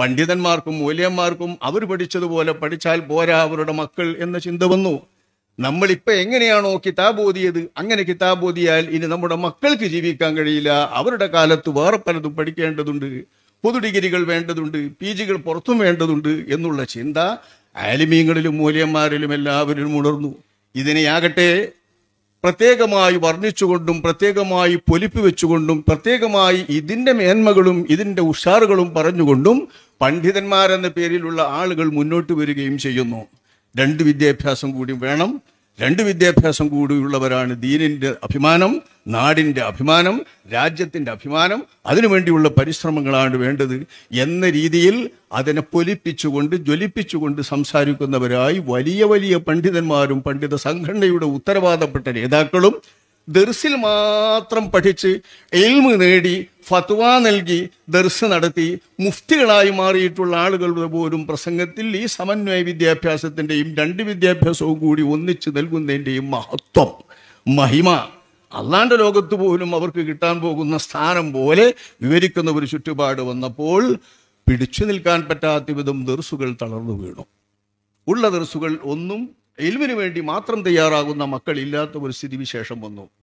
പണ്ഡിതന്മാർക്കും മൂല്യന്മാർക്കും അവർ പഠിച്ചതുപോലെ പഠിച്ചാൽ പോരാ അവരുടെ മക്കൾ എന്ന ചിന്ത വന്നു നമ്മളിപ്പോൾ എങ്ങനെയാണോ കിതാബ് ഓതിയത് അങ്ങനെ കിതാബ് ഓതിയാൽ ഇനി നമ്മുടെ മക്കൾക്ക് ജീവിക്കാൻ കഴിയില്ല അവരുടെ കാലത്ത് വേറെ പലതും പഠിക്കേണ്ടതുണ്ട് പൊതു ഡിഗ്രികൾ വേണ്ടതുണ്ട് പി ജികൾ പുറത്തും വേണ്ടതുണ്ട് എന്നുള്ള ചിന്ത ആലിമീങ്ങളിലും മൂല്യന്മാരിലും എല്ലാവരിലും ഉണർന്നു ഇതിനെയാകട്ടെ പ്രത്യേകമായി വർണ്ണിച്ചുകൊണ്ടും പ്രത്യേകമായി പൊലിപ്പ് വെച്ചുകൊണ്ടും പ്രത്യേകമായി ഇതിൻ്റെ മേന്മകളും ഇതിൻ്റെ ഉഷാറുകളും പറഞ്ഞുകൊണ്ടും പണ്ഡിതന്മാരെന്ന പേരിലുള്ള ആളുകൾ മുന്നോട്ട് വരികയും ചെയ്യുന്നു രണ്ട് വിദ്യാഭ്യാസം കൂടി വേണം രണ്ട് വിദ്യാഭ്യാസം കൂടിയുള്ളവരാണ് ദീനിൻ്റെ അഭിമാനം നാടിൻ്റെ അഭിമാനം രാജ്യത്തിൻ്റെ അഭിമാനം അതിനുവേണ്ടിയുള്ള പരിശ്രമങ്ങളാണ് വേണ്ടത് എന്ന രീതിയിൽ അതിനെ പൊലിപ്പിച്ചുകൊണ്ട് ജ്വലിപ്പിച്ചുകൊണ്ട് സംസാരിക്കുന്നവരായി വലിയ വലിയ പണ്ഡിതന്മാരും പണ്ഡിത സംഘടനയുടെ ഉത്തരവാദപ്പെട്ട നേതാക്കളും ദർസിൽ മാത്രം പഠിച്ച് എൽമ് നേടി ഫത്വ നൽകി ദർസ് നടത്തി മുഫ്തികളായി മാറിയിട്ടുള്ള ആളുകളുടെ പോലും പ്രസംഗത്തിൽ ഈ സമന്വയ വിദ്യാഭ്യാസത്തിൻ്റെയും രണ്ട് വിദ്യാഭ്യാസവും കൂടി ഒന്നിച്ച് നൽകുന്നതിൻ്റെയും മഹത്വം മഹിമ അല്ലാണ്ട് ലോകത്ത് പോലും അവർക്ക് കിട്ടാൻ പോകുന്ന സ്ഥാനം പോലെ വിവരിക്കുന്ന ഒരു ചുറ്റുപാട് വന്നപ്പോൾ പിടിച്ചു നിൽക്കാൻ പറ്റാത്ത വിധം ദർസുകൾ തളർന്നു വീണു ഉള്ള ദർസുകൾ ഒന്നും എൽവിന് വേണ്ടി മാത്രം തയ്യാറാകുന്ന മക്കളില്ലാത്ത ഒരു സ്ഥിതിവിശേഷം വന്നു